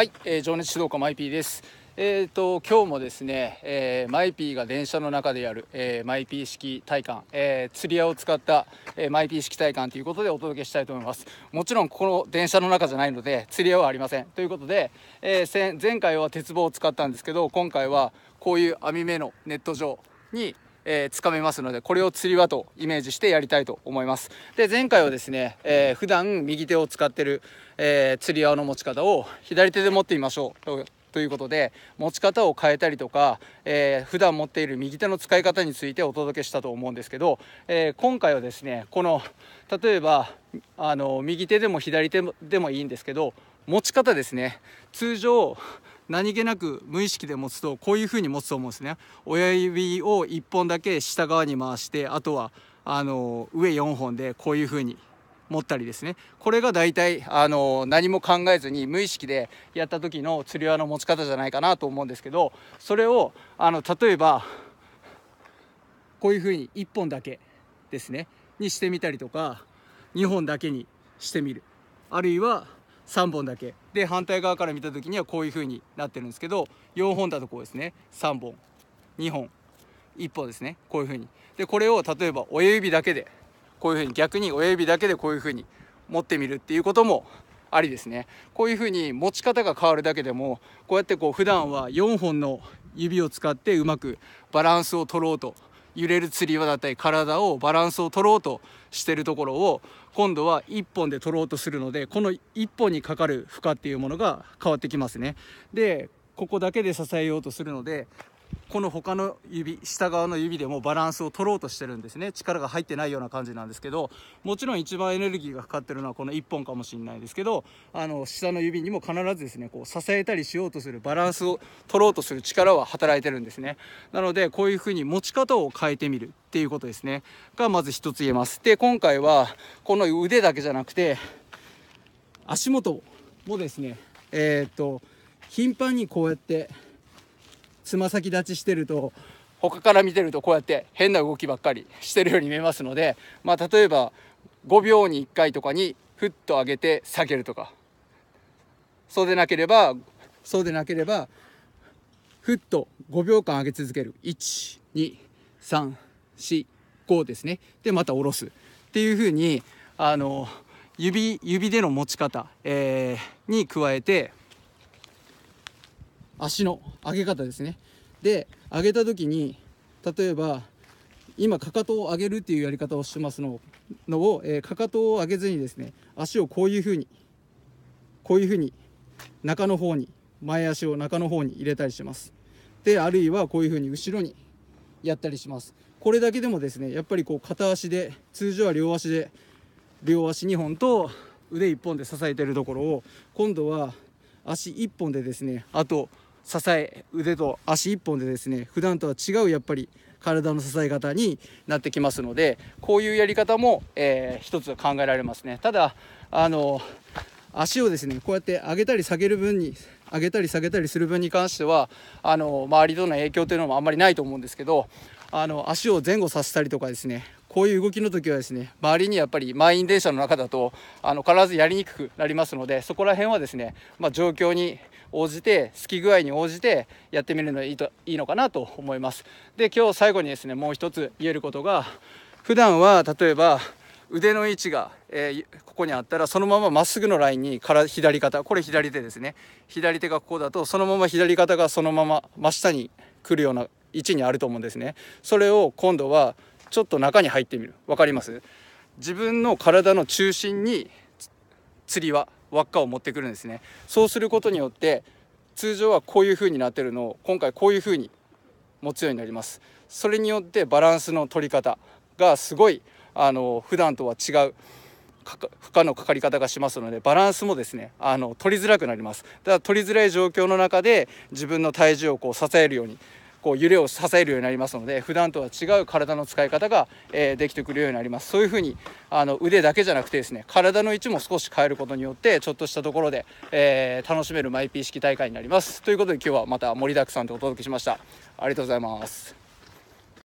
はい、えー、情熱指導家マイピーです。えーと、今日もですね、えー、マイピーが電車の中でやる、えー、マイピー式体感、えー、釣り屋を使った、えー、マイピー式体感ということでお届けしたいと思いますもちろんこの電車の中じゃないので釣り屋はありませんということで、えー、前回は鉄棒を使ったんですけど今回はこういう網目のネット上にえー、めますのでこれを釣り輪とイメージしてやりたいと思いますで前回はですね、えー、普段右手を使ってる、えー、釣り輪の持ち方を左手で持ってみましょうということで持ち方を変えたりとか、えー、普段持っている右手の使い方についてお届けしたと思うんですけど、えー、今回はですねこの例えばあの右手でも左手でもいいんですけど持ち方ですね通常何気なく無意識で持つとこういう風に持つと思うんですね親指を1本だけ下側に回してあとはあの上4本でこういう風に持ったりですねこれが大体あの何も考えずに無意識でやった時の釣り輪の持ち方じゃないかなと思うんですけどそれをあの例えばこういう風に1本だけですねにしてみたりとか2本だけにしてみるあるいは3本だけで反対側から見た時にはこういう風になってるんですけど4本だとこうですね3本2本1本ですねこういう風にでこれを例えば親指だけでこういう風に逆に親指だけでこういう風に持ってみるっていうこともありですねこういう風に持ち方が変わるだけでもこうやってこう普段は4本の指を使ってうまくバランスを取ろうと揺れる釣り輪だったり体をバランスを取ろうとしてるところを今度は1本で取ろうとするのでこの1本にかかる負荷っていうものが変わってきますね。でここだけで支えようとするのでこの他の指下側の指でもバランスを取ろうとしてるんですね力が入ってないような感じなんですけどもちろん一番エネルギーがかかってるのはこの1本かもしれないですけどあの下の指にも必ずですねこう支えたりしようとするバランスを取ろうとする力は働いてるんですねなのでこういうふうに持ち方を変えてみるっていうことですねがまず一つ言えますで今回はこの腕だけじゃなくて足元もですねえー、っと頻繁にこうやってつま先立ちしてると他から見てるとこうやって変な動きばっかりしてるように見えますので、まあ、例えば5秒に1回とかにふっと上げて下げるとかそうでなければそうでなければふっと5秒間上げ続ける12345ですねでまた下ろすっていうふうにあの指指での持ち方、えー、に加えて足の上げ方ですねで上げた時に例えば今かかとを上げるっていうやり方をしてますののを、えー、かかとを上げずにですね足をこういうふうにこういうふうに中の方に前足を中の方に入れたりしますであるいはこういうふうに後ろにやったりしますこれだけでもですねやっぱりこう片足で通常は両足で両足2本と腕1本で支えてるところを今度は足1本でですねあと支え腕と足一本でですね普段とは違うやっぱり体の支え方になってきますのでこういうやり方も、えー、一つ考えられますねただあの足をですねこうやって上げたり下げる分に上げたり下げたりする分に関してはあの周りとの影響というのもあんまりないと思うんですけどあの足を前後させたりとかですねこういう動きの時はですね周りにやっぱり満員電車の中だとあの必ずやりにくくなりますのでそこら辺はですね、まあ、状況に応じて好き具合に応じてやってみるのいいといいのかなと思います。で今日最後にですねもう一つ言えることが普段は例えば腕の位置が、えー、ここにあったらそのまままっすぐのラインにから左肩これ左手ですね左手がここだとそのまま左肩がそのまま真下に来るような位置にあると思うんですね。それを今度はちょっと中に入ってみる分かります自分の体の中心に釣りは輪っかを持ってくるんですねそうすることによって通常はこういう風になってるのを今回こういう風に持つようになりますそれによってバランスの取り方がすごいあの普段とは違う負荷のかかり方がしますのでバランスもですねあの取りづらくなりますだから取りづらい状況の中で自分の体重をこう支えるようにこう揺れを支えるようになりますので普段とは違う体の使い方が、えー、できてくるようになりますそういうふうにあの腕だけじゃなくてですね体の位置も少し変えることによってちょっとしたところで、えー、楽しめるマイピー式大会になりますということで今日はまた盛りだくさんでお届けしましたありがとうございます